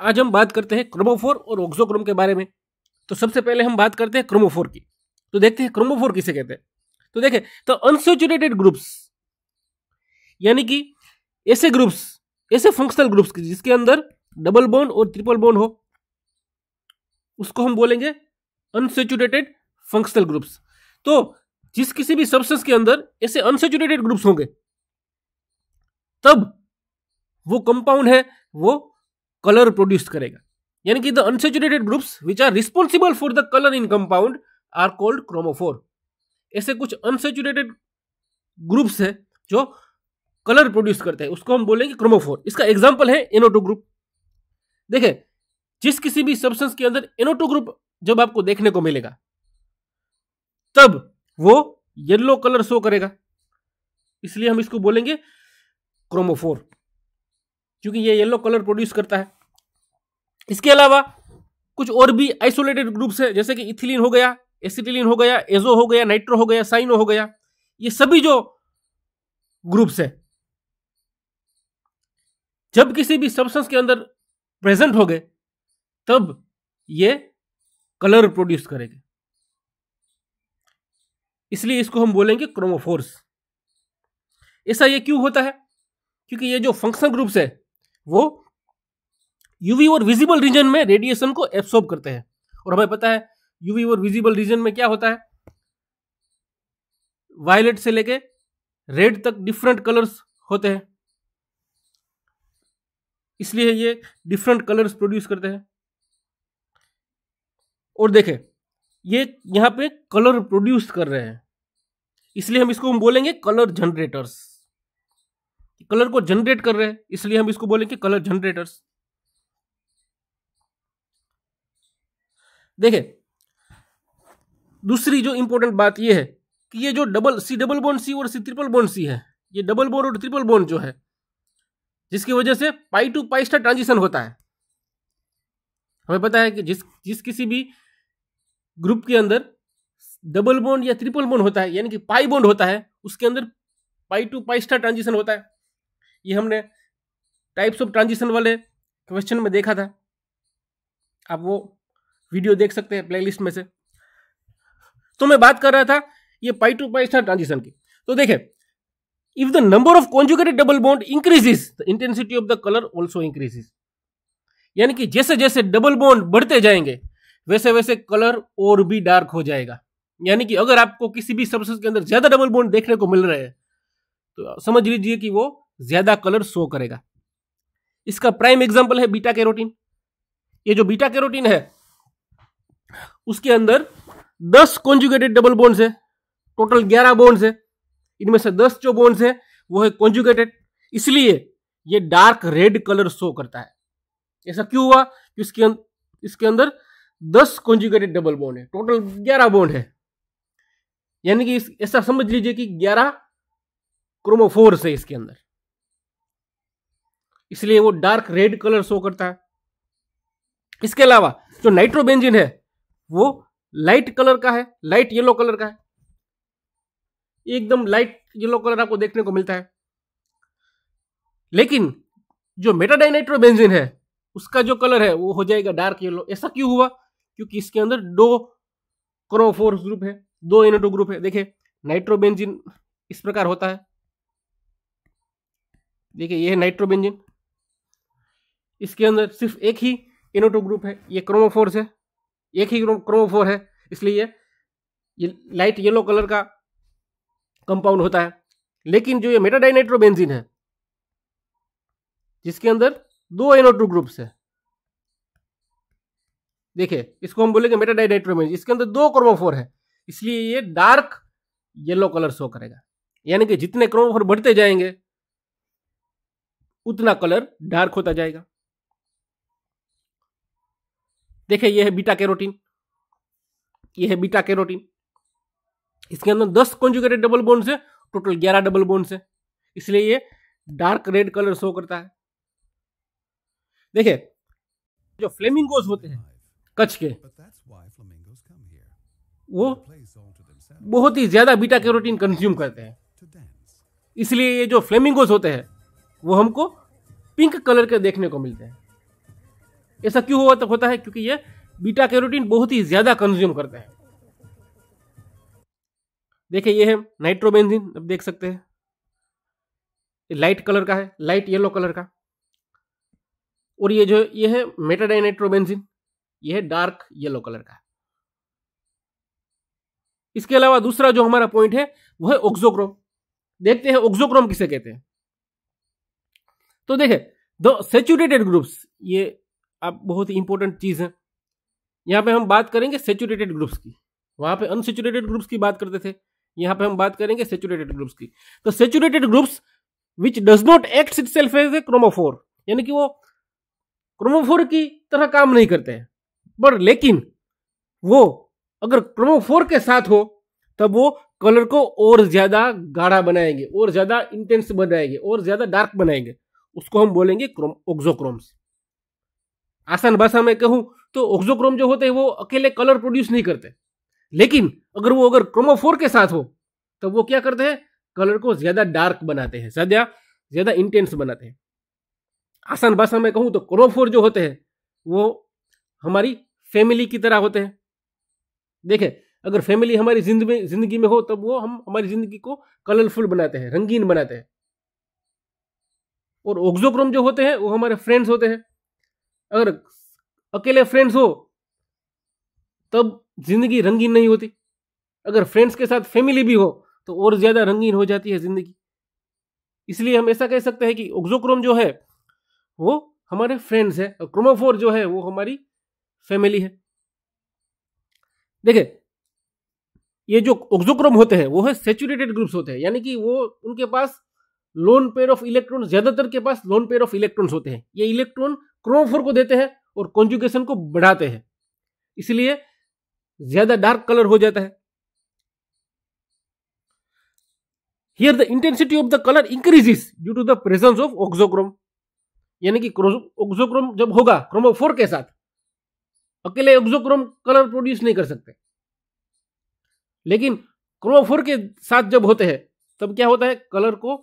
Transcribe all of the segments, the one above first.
आज हम बात करते हैं क्रोमोफोर और ऑक्सोक्रोम के बारे में तो सबसे पहले हम बात करते हैं क्रोमोफोर की तो देखते हैं क्रोमोफोर किसे कहते हैं तो देखें तो अनसेचुरेटेड ग्रुप्स यानी कि ऐसे ग्रुप्स ऐसे फंक्शनल ग्रुप्स जिसके अंदर डबल बोन और ट्रिपल बोन हो उसको हम बोलेंगे अनसेचुरेटेड फंक्शनल ग्रुप्स तो जिस किसी भी सब्सटेंस के अंदर ऐसे अनसेचुरेटेड ग्रुप्स होंगे तब वो कंपाउंड है वो कलर प्रोड्यूस करेगा यानी कि the unsaturated groups which are responsible for the colour in compound are called chromophore ऐसे कुछ अनसेचुरेटेड ग्रुप्स है जो कलर प्रोड्यूस करते हैं उसको हम बोलेंगे क्रोमोफोर इसका एग्जाम्पल है एनोटो ग्रुप देखे जिस किसी भी सब्सटेंस के अंदर एनोटो ग्रुप जब आपको देखने को मिलेगा तब वो येलो कलर शो करेगा इसलिए हम इसको बोलेंगे क्रोमोफोर क्योंकि ये येलो कलर प्रोड्यूस करता है इसके अलावा कुछ और भी आइसोलेटेड ग्रुप्स है जैसे कि इथिलीन हो गया एसिटिलीन हो गया एजो हो गया नाइट्रो हो गया साइनो हो गया ये सभी जो ग्रुप्स है जब किसी भी सब्सटेंस के अंदर प्रेजेंट हो गए तब ये कलर प्रोड्यूस करेंगे इसलिए इसको हम बोलेंगे क्रोमोफोर्स ऐसा ये क्यों होता है क्योंकि ये जो फंक्शन ग्रुप्स है वो यूवी और विजिबल रीजन में रेडिएशन को एब्सॉर्ब करते हैं और हमें पता है यूवी और विजिबल रीजन में क्या होता है वायलेट से लेके रेड तक डिफरेंट कलर्स होते हैं इसलिए ये डिफरेंट कलर्स प्रोड्यूस करते हैं और देखें ये यहां पे कलर प्रोड्यूस कर रहे हैं इसलिए हम इसको हम बोलेंगे कलर जनरेटर्स कलर को जनरेट कर रहे हैं इसलिए हम इसको बोलेंगे कलर जनरेटर्स देखे दूसरी जो इंपॉर्टेंट बात यह है कि ये जो double C double bond C और सी ट्रिपल बोन सी है ये डबल बोन और ट्रिपल बोन जो है जिसकी वजह से pi to pi star transition होता है हमें पता है कि जिस जिस किसी भी ग्रुप के अंदर डबल बोन्ड या ट्रिपल बोन होता है यानी कि पाई बोन्ड होता है उसके अंदर pi to pi star transition होता है ये हमने टाइप्स ऑफ ट्रांजिशन वाले क्वेश्चन में देखा था आप वो वीडियो देख सकते हैं प्लेलिस्ट में से तो मैं बात कर रहा था ये pi to pi star transition की तो देखे if the number of conjugated double bond increases the intensity of the colour also increases यानी कि जैसे जैसे डबल बॉन्ड बढ़ते जाएंगे वैसे वैसे कलर और भी डार्क हो जाएगा यानी कि अगर आपको किसी भी सब्सटेंस के अंदर ज्यादा डबल बॉन्ड देखने को मिल रहे हैं तो समझ लीजिए कि वो ज्यादा कलर शो करेगा इसका प्राइम एग्जाम्पल है बीटा कैरोटीन ये जो बीटा कैरोटीन है उसके अंदर दस कॉन्जुगेटेड डबल बोन्स है टोटल ग्यारह बोन्स है इनमें से दस जो बोन्स है वो है कॉन्जुगेटेड इसलिए ये डार्क रेड कलर शो करता है ऐसा क्यों हुआ कि इसके अंदर, इसके अंदर दस कॉन्जुगेटेड डबल बोन है टोटल ग्यारह बोन है यानी कि ऐसा समझ लीजिए कि ग्यारह क्रोमोफोर्स है इसके अंदर इसलिए वो डार्क रेड कलर शो करता है इसके अलावा जो नाइट्रोबेंजिन है वो लाइट कलर का है लाइट येलो कलर का है एकदम लाइट येलो कलर आपको देखने को मिलता है लेकिन जो मेटाडाइनाइट्रोबेंजिन है उसका जो कलर है वो हो जाएगा डार्क येलो ऐसा क्यों हुआ क्योंकि इसके अंदर दो क्रोफोर ग्रुप है दो एनोटो ग्रुप है देखिए नाइट्रोबेंजिन इस प्रकार होता है देखिए ये है नाइट्रोबेंजिन इसके अंदर सिर्फ एक ही इनोटो ग्रुप है ये क्रोमोफोर्स है एक ही क्रोमोफोर है इसलिए ये लाइट येलो कलर का कंपाउंड होता है लेकिन जो ये मेटाडाइनाइट्रोबेंजीन है जिसके अंदर दो एनोटू ग्रुप्स है देखिए इसको हम बोलेंगे मेटाडाइनाइट्रोबेंजीन इसके अंदर दो क्रोमोफोर है इसलिए ये डार्क येलो कलर शो करेगा यानी कि जितने क्रोमोफोर बढ़ते जाएंगे उतना कलर डार्क होता जाएगा देखे यह है बीटा कैरोटीन ये है बीटा कैरोटीन इसके अंदर दस कॉन्जुगेटेड डबल बोन्स है टोटल ग्यारह डबल बोन्स है इसलिए ये डार्क रेड कलर शो करता है देखे जो फ्लेमिंगोज होते हैं कच्छ के वो बहुत ही ज्यादा बीटा कैरोटीन कंज्यूम करते हैं इसलिए ये जो फ्लेमिंगोज होते हैं वो हमको पिंक कलर के देखने को मिलते हैं ऐसा क्यों हुआ तो होता है क्योंकि ये बीटा कैरोटीन बहुत ही ज़्यादा कंज्यूम करता है देखिए ये है नाइट्रोबेंजिन अब देख सकते हैं लाइट कलर का है लाइट येलो कलर का और ये जो ये है मेटाडाइनाइट्रोबेंजिन ये है डार्क येलो कलर का इसके अलावा दूसरा जो हमारा पॉइंट है वह है ऑक्सोक्रोम देखते हैं ऑक्सोक्रोम किसे कहते हैं तो देखे द सेचुरेटेड ग्रुप्स ये अब बहुत ही इंपॉर्टेंट चीज़ है यहाँ पे हम बात करेंगे सेचुरेटेड ग्रुप्स की वहाँ पे अनसेचुरेटेड ग्रुप्स की बात करते थे यहाँ पे हम बात करेंगे सेचुरेटेड ग्रुप्स की तो saturated groups which does not act itself as a chromophore यानी कि वो क्रोमोफोर की तरह काम नहीं करते हैं पर लेकिन वो अगर क्रोमोफोर के साथ हो तब वो कलर को और ज्यादा गाढ़ा बनाएंगे और ज्यादा इंटेंस बनाएंगे और ज्यादा डार्क बनाएंगे उसको हम बोलेंगे ओक्सोक्रोम्स आसान भाषा में कहूँ तो ऑक्सोक्रोम जो होते हैं वो अकेले कलर प्रोड्यूस नहीं करते लेकिन अगर वो अगर क्रोमोफोर के साथ हो तो वो क्या करते हैं कलर को ज़्यादा डार्क बनाते हैं ज़्यादा ज़्यादा इंटेंस बनाते हैं आसान भाषा में कहूँ तो क्रोमोफोर जो होते हैं वो हमारी फैमिली की तरह होते हैं देखें अगर फैमिली हमारी जिंदगी जिंदगी में हो तब वो हम हमारी जिंदगी को कलरफुल बनाते हैं रंगीन बनाते हैं और ऑक्सोक्रोम जो होते हैं वो हमारे फ्रेंड्स होते हैं अगर अकेले फ्रेंड्स हो तब जिंदगी रंगीन नहीं होती अगर फ्रेंड्स के साथ फैमिली भी हो तो और ज़्यादा रंगीन हो जाती है ज़िंदगी इसलिए हम ऐसा कह सकते हैं कि ओग्जोक्रोम जो है वो हमारे फ्रेंड्स है और क्रोमोफोर जो है वो हमारी फैमिली है देखे ये जो ओग्जोक्रोम होते हैं वो है सेचुरेटेड ग्रुप्स होते हैं यानी कि वो उनके पास लोन पेयर ऑफ इलेक्ट्रॉन ज़्यादातर के पास लोन पेयर ऑफ इलेक्ट्रॉन्स होते हैं ये इलेक्ट्रॉन क्रोमोफोर को देते हैं और कॉन्जुकेशन को बढ़ाते हैं इसलिए ज्यादा डार्क कलर हो जाता है here the intensity of the colour increases due to the presence of auxochrome यानी कि ऑक्सोक्रोम जब होगा क्रोमोफोर के साथ अकेले ऑक्सोक्रोम कलर प्रोड्यूस नहीं कर सकते लेकिन क्रोमोफोर के साथ जब होते हैं तब क्या होता है कलर को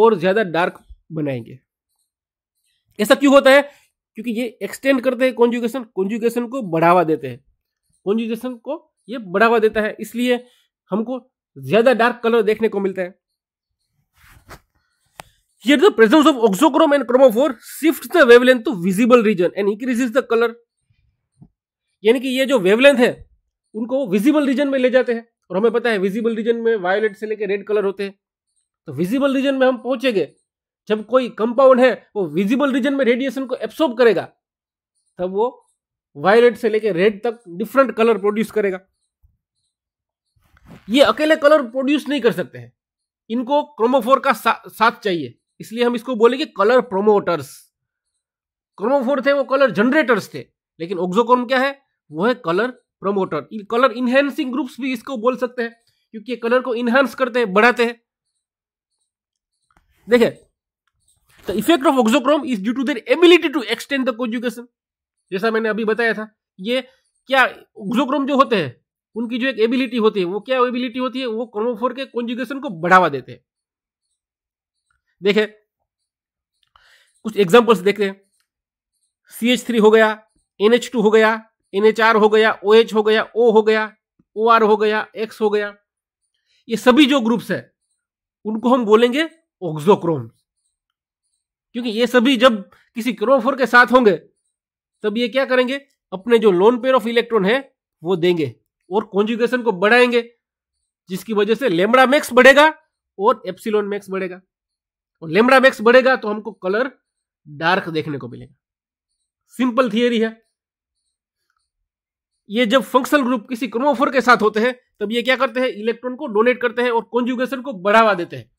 और ज्यादा डार्क बनाएंगे ऐसा क्यों होता है क्योंकि ये एक्सटेंड करते हैं कॉन्जुगेशन कॉन्जुगेशन को बढ़ावा देते हैं कॉन्जुगेशन को ये बढ़ावा देता है इसलिए हमको ज्यादा डार्क कलर देखने को मिलता है Here the presence of oxochrome and chromophore shifts the wavelength to visible region and increases the color. यानी कि ये जो वेवलेंथ है उनको विजिबल रीजन में ले जाते हैं और हमें पता है विजिबल रीजन में वायोलेट से लेकर रेड कलर होते हैं तो विजिबल रीजन में हम पहुंचेंगे जब कोई कंपाउंड है वो विजिबल रीजन में रेडिएशन को एब्सॉर्ब करेगा तब वो वायलेट से लेकर रेड तक डिफरेंट कलर प्रोड्यूस करेगा ये अकेले कलर प्रोड्यूस नहीं कर सकते हैं इनको क्रोमोफोर का सा, साथ चाहिए इसलिए हम इसको बोलेंगे कलर प्रोमोटर्स क्रोमोफोर थे वो कलर जनरेटर्स थे लेकिन ऑक्सोकोन क्या है वो है colour promoter colour enhancing groups भी इसको बोल सकते हैं क्योंकि कलर को इनहेंस करते हैं बढ़ाते हैं देखिये The effect of oxochrome is due to their ability to extend the conjugation. जैसा मैंने अभी बताया था ये क्या ऑक्सोक्रोम जो होते हैं उनकी जो एक एबिलिटी होती है वो क्या एबिलिटी होती है वो क्रोमोफोर के कॉन्जुगेशन को बढ़ावा देते हैं देखे कुछ एग्जाम्पल्स देखते हैं सी एच थ्री हो गया एन एच टू हो गया एन एच आर हो गया ओ OH एच हो गया ओ हो गया ओ आर हो गया एक्स हो गया ये सभी जो ग्रुप्स है उनको हम बोलेंगे ऑक्सोक्रोम्स क्योंकि ये सभी जब किसी क्रोफोर के साथ होंगे तब ये क्या करेंगे अपने जो लोन पेयर ऑफ इलेक्ट्रॉन है वो देंगे और कॉन्जुगेशन को बढ़ाएंगे जिसकी वजह से लेमड़ा मैक्स बढ़ेगा और एप्सिलोन मैक्स बढ़ेगा और लेमड़ा मैक्स बढ़ेगा तो हमको कलर डार्क देखने को मिलेगा सिंपल थियरी है ये जब फंक्शनल ग्रुप किसी क्रोमोफोर के साथ होते हैं तब ये क्या करते हैं इलेक्ट्रॉन को डोनेट करते हैं और कॉन्जुगेशन को बढ़ावा देते हैं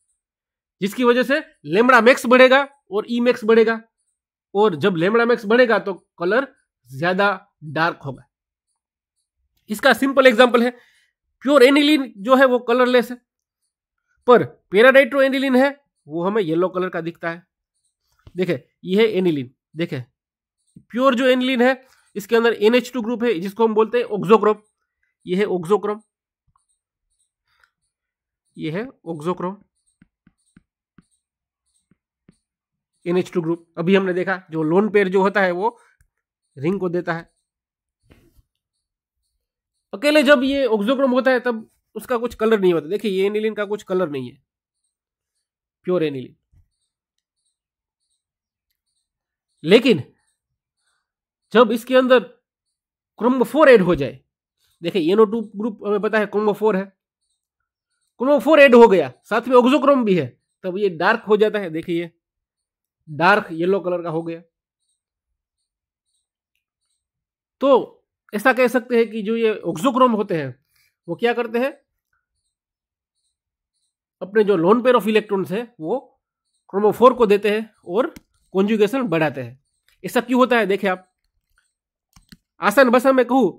जिसकी वजह से लेमड़ा मैक्स बढ़ेगा और ई e मैक्स बढ़ेगा और जब लेमड़ा मैक्स बढ़ेगा तो कलर ज्यादा डार्क होगा इसका सिंपल एग्जाम्पल है प्योर एनिलिन जो है वो कलरलेस है पर पेराडाइट्रो एनिलिन है वो हमें येलो कलर का दिखता है देखे ये है एनिलिन देखे प्योर जो एनिलिन है इसके अंदर एन एच टू ग्रुप है जिसको हम बोलते हैं ओक्सोक्रोम यह है ओक्सोक्रोम यह है auxochrome N H two group अभी हमने देखा जो लोन पेयर जो होता है वो रिंग को देता है अकेले जब ये ऑक्सोक्रोम होता है तब उसका कुछ कलर नहीं होता देखिए ये एनिलिन का कुछ कलर नहीं है प्योर एनिलिन लेकिन जब इसके अंदर क्रोमो फोर एड हो जाए देखिए एनो टू ग्रुप हमें पता है क्रोमो फोर है क्रोमो फोर एड हो गया साथ में ऑक्सोक्रोम भी है तब ये डार्क हो जाता है देखिए डार्क येलो कलर का हो गया तो ऐसा कह सकते हैं कि जो ये ऑक्सोक्रोम होते हैं वो क्या करते हैं अपने जो लोन पेयर ऑफ इलेक्ट्रॉन्स है वो क्रोमोफोर को देते हैं और कॉन्जुगेशन बढ़ाते हैं ऐसा क्यों होता है देखे आप आसान भाषा में कहूँ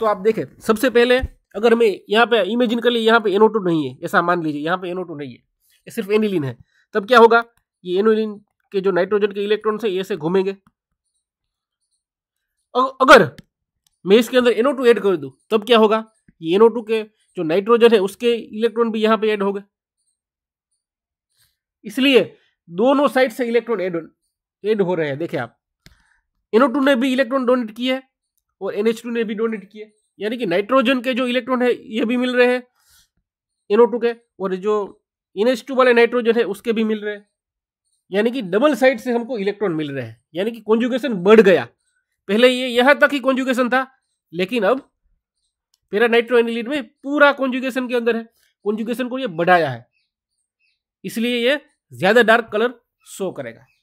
तो आप देखें सबसे पहले अगर मैं यहाँ पे इमेजिन कर ली यहाँ पे एनोटो नहीं है ऐसा मान लीजिए यहाँ पे एनोटो नहीं है ये सिर्फ एनिलिन है तब क्या होगा ये एनोलिन के जो नाइट्रोजन के इलेक्ट्रॉन से ऐसे घूमेंगे अगर मैं इसके अंदर एनओ टू ऐड कर दू तब क्या होगा ये एनओ टू के जो नाइट्रोजन है उसके इलेक्ट्रॉन भी यहां पे ऐड हो गए इसलिए दोनों साइड से इलेक्ट्रॉन एड एड हो रहे हैं देखे आप एनओ टू ने भी इलेक्ट्रॉन डोनेट किए और एन टू ने भी डोनेट किए यानी कि नाइट्रोजन के जो इलेक्ट्रॉन है ये भी मिल रहे हैं एनओ टू के और जो एन टू वाले नाइट्रोजन है उसके भी मिल रहे हैं यानी कि डबल साइड से हमको इलेक्ट्रॉन मिल रहे हैं यानी कि कॉन्जुगेशन बढ़ गया पहले ये यहां तक ही कॉन्जुगेशन था लेकिन अब पेरा नाइट्रो एनिलीड में पूरा कॉन्जुगेशन के अंदर है कॉन्जुगेशन को ये बढ़ाया है इसलिए ये ज्यादा डार्क कलर शो करेगा